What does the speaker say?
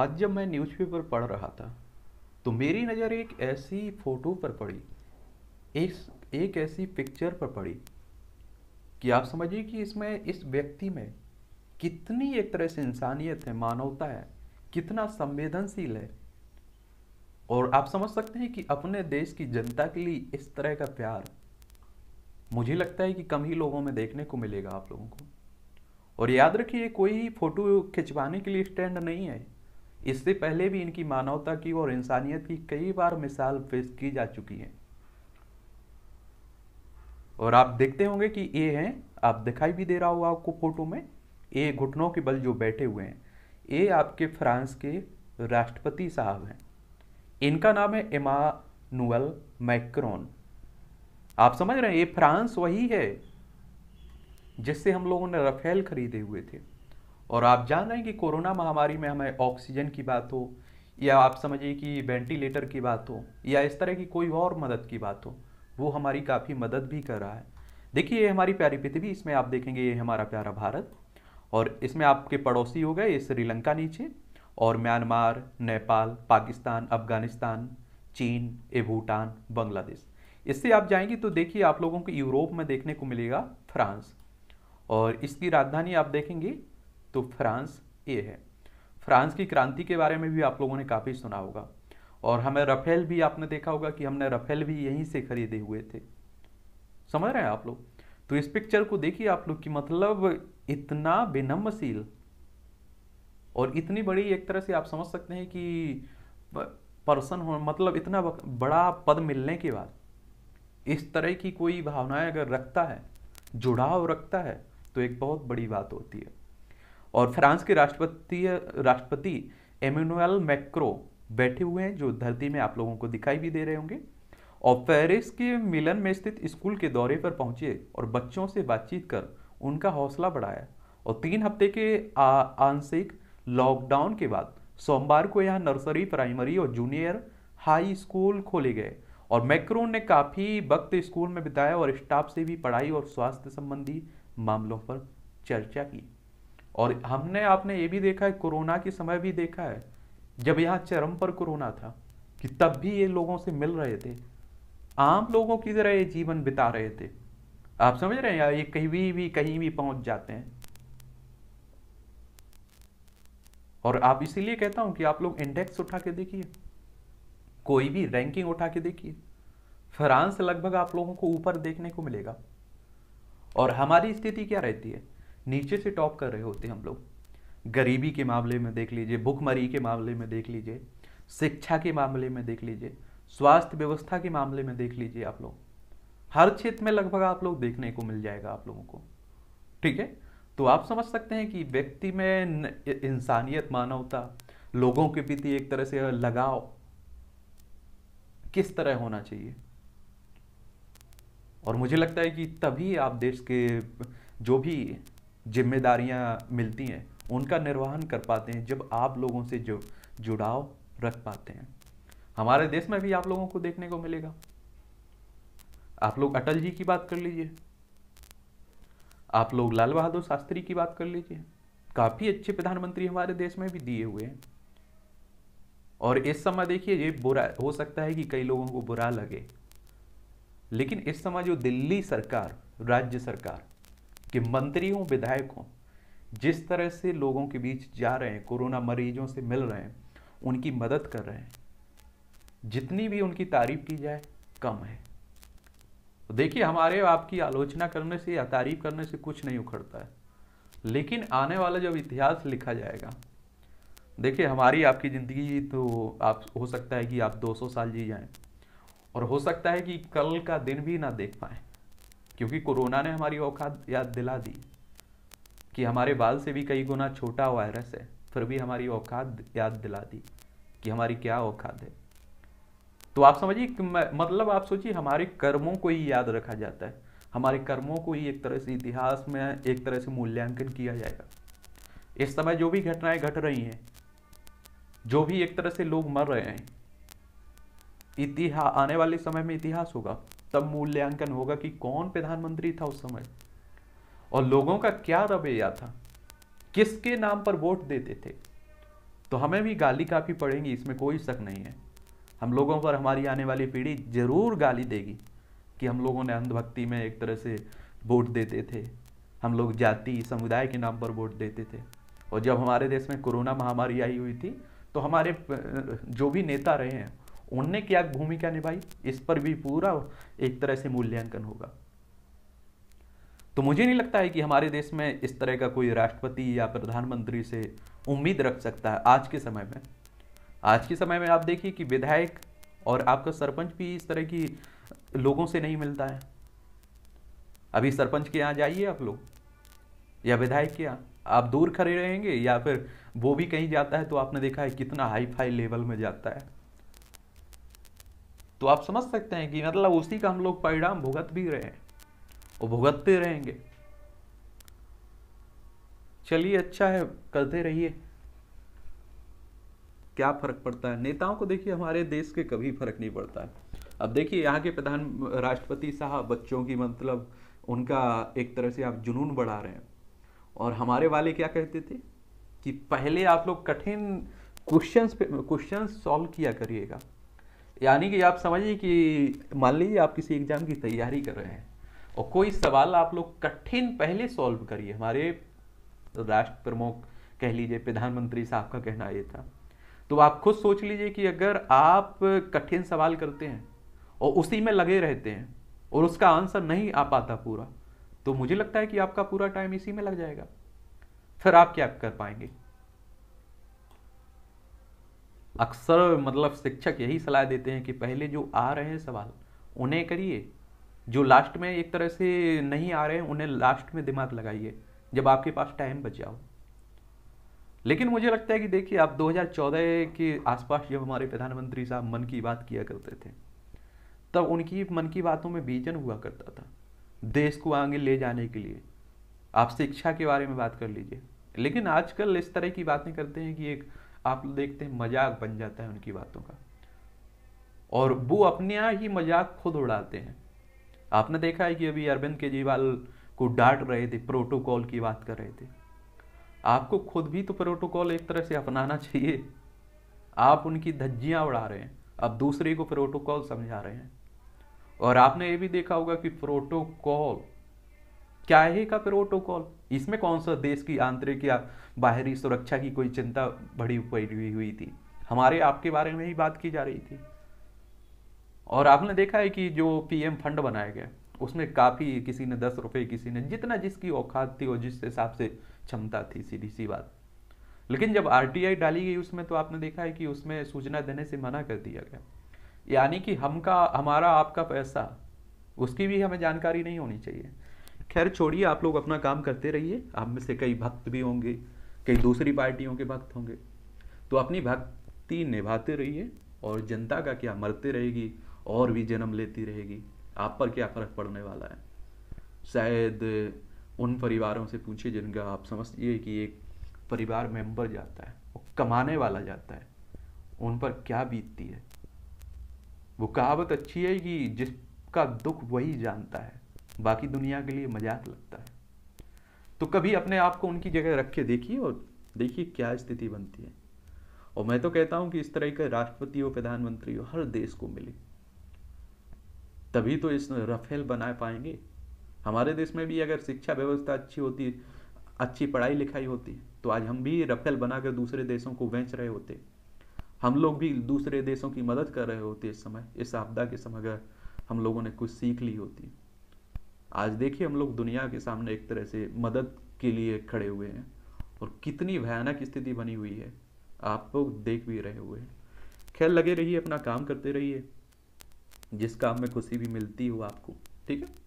आज जब मैं न्यूज़पेपर पढ़ रहा था तो मेरी नज़र एक ऐसी फ़ोटो पर पड़ी एक एक ऐसी पिक्चर पर पड़ी कि आप समझिए कि इसमें इस व्यक्ति में कितनी एक तरह से इंसानियत है मानवता है कितना संवेदनशील है और आप समझ सकते हैं कि अपने देश की जनता के लिए इस तरह का प्यार मुझे लगता है कि कम ही लोगों में देखने को मिलेगा आप लोगों को और याद रखिए कोई फोटो खिंचवाने के लिए स्टैंड नहीं है इससे पहले भी इनकी मानवता की और इंसानियत की कई बार मिसाल पेश की जा चुकी है और आप देखते होंगे कि ये हैं आप दिखाई भी दे रहा होगा आपको फोटो में ये घुटनों के बल जो बैठे हुए हैं ये आपके फ्रांस के राष्ट्रपति साहब हैं इनका नाम है इमानुअल मैक्रोन आप समझ रहे हैं ये फ्रांस वही है जिससे हम लोगों ने रफेल खरीदे हुए थे और आप जान रहे हैं कि कोरोना महामारी में हमें ऑक्सीजन की बात हो या आप समझिए कि वेंटिलेटर की बात हो या इस तरह की कोई और मदद की बात हो वो हमारी काफ़ी मदद भी कर रहा है देखिए ये हमारी प्यारी पृथ्वी इसमें आप देखेंगे ये हमारा प्यारा भारत और इसमें आपके पड़ोसी हो गए ये श्रीलंका नीचे और म्यांमार नेपाल पाकिस्तान अफगानिस्तान चीन ए भूटान बांग्लादेश इससे आप जाएंगे तो देखिए आप लोगों को यूरोप में देखने को मिलेगा फ्रांस और इसकी राजधानी आप देखेंगे तो फ्रांस ये है फ्रांस की क्रांति के बारे में भी आप लोगों ने काफ़ी सुना होगा और हमें रफेल भी आपने देखा होगा कि हमने रफेल भी यहीं से खरीदे हुए थे समझ रहे हैं आप लोग तो इस पिक्चर को देखिए आप लोग कि मतलब इतना विनम्रशील और इतनी बड़ी एक तरह से आप समझ सकते हैं कि पर्सन हो मतलब इतना बड़ा पद मिलने के बाद इस तरह की कोई भावनाएं अगर रखता है जुड़ाव रखता है तो एक बहुत बड़ी बात होती है और फ्रांस के राष्ट्रपति राष्ट्रपति एम्यूनल मैक्रो बैठे हुए हैं जो धरती में आप लोगों को दिखाई भी दे रहे होंगे और पेरिस के मिलन में स्थित स्कूल के दौरे पर पहुंचे और बच्चों से बातचीत कर उनका हौसला बढ़ाया और तीन हफ्ते के आंशिक लॉकडाउन के बाद सोमवार को यहाँ नर्सरी प्राइमरी और जूनियर हाई स्कूल खोले गए और मैक्रोन ने काफ़ी वक्त स्कूल में बिताया और स्टाफ से भी पढ़ाई और स्वास्थ्य संबंधी मामलों पर चर्चा की और हमने आपने ये भी देखा है कोरोना के समय भी देखा है जब यहाँ चरम पर कोरोना था कि तब भी ये लोगों से मिल रहे थे आम लोगों की तरह ये जीवन बिता रहे थे आप समझ रहे हैं यार ये कहीं भी, भी कहीं भी पहुंच जाते हैं और आप इसीलिए कहता हूं कि आप लोग इंडेक्स उठा के देखिए कोई भी रैंकिंग उठा के देखिए फ्रांस लगभग आप लोगों को ऊपर देखने को मिलेगा और हमारी स्थिति क्या रहती है नीचे से टॉप कर रहे होते हैं हम लोग गरीबी के मामले में देख लीजिए भुखमरी के मामले में देख लीजिए शिक्षा के मामले में देख लीजिए स्वास्थ्य व्यवस्था के मामले में देख लीजिए आप लोग हर क्षेत्र में लगभग आप लोग देखने को मिल जाएगा आप लोगों को ठीक है तो आप समझ सकते हैं कि व्यक्ति में इंसानियत मानवता लोगों के प्रति एक तरह से लगाव किस तरह होना चाहिए और मुझे लगता है कि तभी आप देश के जो भी जिम्मेदारियाँ मिलती हैं उनका निर्वहन कर पाते हैं जब आप लोगों से जो जुड़ाव रख पाते हैं हमारे देश में भी आप लोगों को देखने को मिलेगा आप लोग अटल जी की बात कर लीजिए आप लोग लाल बहादुर शास्त्री की बात कर लीजिए काफ़ी अच्छे प्रधानमंत्री हमारे देश में भी दिए हुए हैं और इस समय देखिए ये बुरा हो सकता है कि कई लोगों को बुरा लगे लेकिन इस समय जो दिल्ली सरकार राज्य सरकार कि मंत्रियों विधायकों जिस तरह से लोगों के बीच जा रहे हैं कोरोना मरीजों से मिल रहे हैं उनकी मदद कर रहे हैं जितनी भी उनकी तारीफ की जाए कम है तो देखिए हमारे आपकी आलोचना करने से या तारीफ करने से कुछ नहीं उखड़ता है लेकिन आने वाला जब इतिहास लिखा जाएगा देखिए हमारी आपकी ज़िंदगी तो आप हो सकता है कि आप 200 साल जी जाएं और हो सकता है कि कल का दिन भी ना देख पाएं क्योंकि कोरोना ने हमारी औकात याद दिला दी कि हमारे बाल से भी कई गुना छोटा वायरस है फिर भी हमारी औकात याद दिला दी कि हमारी क्या औकात है तो आप समझिए मतलब आप सोचिए हमारे कर्मों को ही याद रखा जाता है हमारे कर्मों को ही एक तरह से इतिहास में एक तरह से मूल्यांकन किया जाएगा इस समय जो भी घटनाएं घट रही हैं जो भी एक तरह से लोग मर रहे हैं इतिहास आने वाले समय में इतिहास होगा तब मूल्यांकन होगा कि कौन प्रधानमंत्री था उस समय और लोगों का क्या रवैया था किसके नाम पर वोट देते थे तो हमें भी गाली काफ़ी पड़ेगी इसमें कोई शक नहीं है हम लोगों पर हमारी आने वाली पीढ़ी जरूर गाली देगी कि हम लोगों ने अंधभक्ति में एक तरह से वोट देते थे हम लोग जाति समुदाय के नाम पर वोट देते थे और जब हमारे देश में कोरोना महामारी आई हुई थी तो हमारे जो भी नेता रहे हैं उनने क्या भूमिका निभाई इस पर भी पूरा एक तरह से मूल्यांकन होगा तो मुझे नहीं लगता है कि हमारे देश में इस तरह का कोई राष्ट्रपति या प्रधानमंत्री से उम्मीद रख सकता है आज के समय में आज के समय में आप देखिए कि विधायक और आपका सरपंच भी इस तरह की लोगों से नहीं मिलता है अभी सरपंच के यहाँ जाइए आप लोग या विधायक के यहाँ आप दूर खड़े रहेंगे या फिर वो भी कहीं जाता है तो आपने देखा है कितना हाई फाई लेवल में जाता है तो आप समझ सकते हैं कि मतलब उसी का हम लोग परिणाम भुगत भी रहे हैं और भुगतते रहेंगे चलिए अच्छा है करते रहिए क्या फर्क पड़ता है नेताओं को देखिए हमारे देश के कभी फर्क नहीं पड़ता है अब देखिए यहाँ के प्रधान राष्ट्रपति साहब बच्चों की मतलब उनका एक तरह से आप जुनून बढ़ा रहे हैं और हमारे वाले क्या कहते थे कि पहले आप लोग कठिन क्वेश्चंस पे क्वेश्चंस सॉल्व किया करिएगा यानी कि आप समझिए कि मान लीजिए आप किसी एग्ज़ाम की तैयारी कर रहे हैं और कोई सवाल आप लोग कठिन पहले सॉल्व करिए हमारे राष्ट्र प्रमुख कह लीजिए प्रधानमंत्री साहब का कहना ये था तो आप खुद सोच लीजिए कि अगर आप कठिन सवाल करते हैं और उसी में लगे रहते हैं और उसका आंसर नहीं आ पाता पूरा तो मुझे लगता है कि आपका पूरा टाइम इसी में लग जाएगा फिर आप क्या कर पाएंगे अक्सर मतलब शिक्षक यही सलाह देते हैं कि पहले जो आ रहे हैं सवाल उन्हें करिए जो लास्ट में एक तरह से नहीं आ रहे हैं उन्हें लास्ट में दिमाग लगाइए जब आपके पास टाइम बच जाओ लेकिन मुझे लगता है कि देखिए आप 2014 के आसपास जब हमारे प्रधानमंत्री साहब मन की बात किया करते थे तब उनकी मन की बातों में विजन हुआ करता था देश को आगे ले जाने के लिए आप शिक्षा के बारे में बात कर लीजिए लेकिन आजकल इस तरह की बातें करते हैं कि एक आप देखते हैं मजाक बन जाता है उनकी बातों का और वो अपने आप ही मजाक खुद उड़ाते हैं आपने देखा है कि अभी अरविंद केजरीवाल को डांट रहे थे प्रोटोकॉल की बात कर रहे थे आपको खुद भी तो प्रोटोकॉल एक तरह से अपनाना चाहिए आप उनकी धज्जियां उड़ा रहे हैं आप दूसरे को प्रोटोकॉल समझा रहे हैं और आपने ये भी देखा होगा कि प्रोटोकॉल क्या है का प्रोटोकॉल इसमें कौन सा देश की आंतरिक या बाहरी सुरक्षा की कोई चिंता बड़ी पड़ी हुई थी हमारे आपके बारे में ही बात की जा रही थी और आपने देखा है कि जो पीएम फंड बनाया गया उसमें काफ़ी किसी ने दस रुपये किसी ने जितना जिसकी औकात थी और जिस हिसाब से क्षमता थी सीधी सी बात लेकिन जब आरटीआई डाली गई उसमें तो आपने देखा है कि उसमें सूचना देने से मना कर दिया गया यानी कि हमका हमारा आपका पैसा उसकी भी हमें जानकारी नहीं होनी चाहिए खैर छोड़िए आप लोग अपना काम करते रहिए आप में से कई भक्त भी होंगे कई दूसरी पार्टियों के भक्त होंगे तो अपनी भक्ति निभाते रहिए और जनता का क्या मरते रहेगी और भी जन्म लेती रहेगी आप पर क्या फर्क पड़ने वाला है शायद उन परिवारों से पूछिए जिनका आप समझिए कि एक परिवार मेंबर जाता है वो कमाने वाला जाता है उन पर क्या बीतती है वो कहावत अच्छी है कि जिसका दुख वही जानता है बाकी दुनिया के लिए मजाक लगता है तो कभी अपने आप को उनकी जगह रख के देखिए और देखिए क्या स्थिति बनती है और मैं तो कहता हूं कि इस तरह के राष्ट्रपति हो प्रधानमंत्री हो हर देश को मिले तभी तो इस रफेल बना पाएंगे हमारे देश में भी अगर शिक्षा व्यवस्था अच्छी होती अच्छी पढ़ाई लिखाई होती तो आज हम भी रफेल बनाकर दूसरे देशों को बेच रहे होते हम लोग भी दूसरे देशों की मदद कर रहे होते इस समय इस आपदा के समय अगर हम लोगों ने कुछ सीख ली होती आज देखिए हम लोग दुनिया के सामने एक तरह से मदद के लिए खड़े हुए हैं और कितनी भयानक स्थिति बनी हुई है आप लोग देख भी रहे हुए हैं खैर लगे रहिए अपना काम करते रहिए जिस काम में खुशी भी मिलती हो आपको ठीक है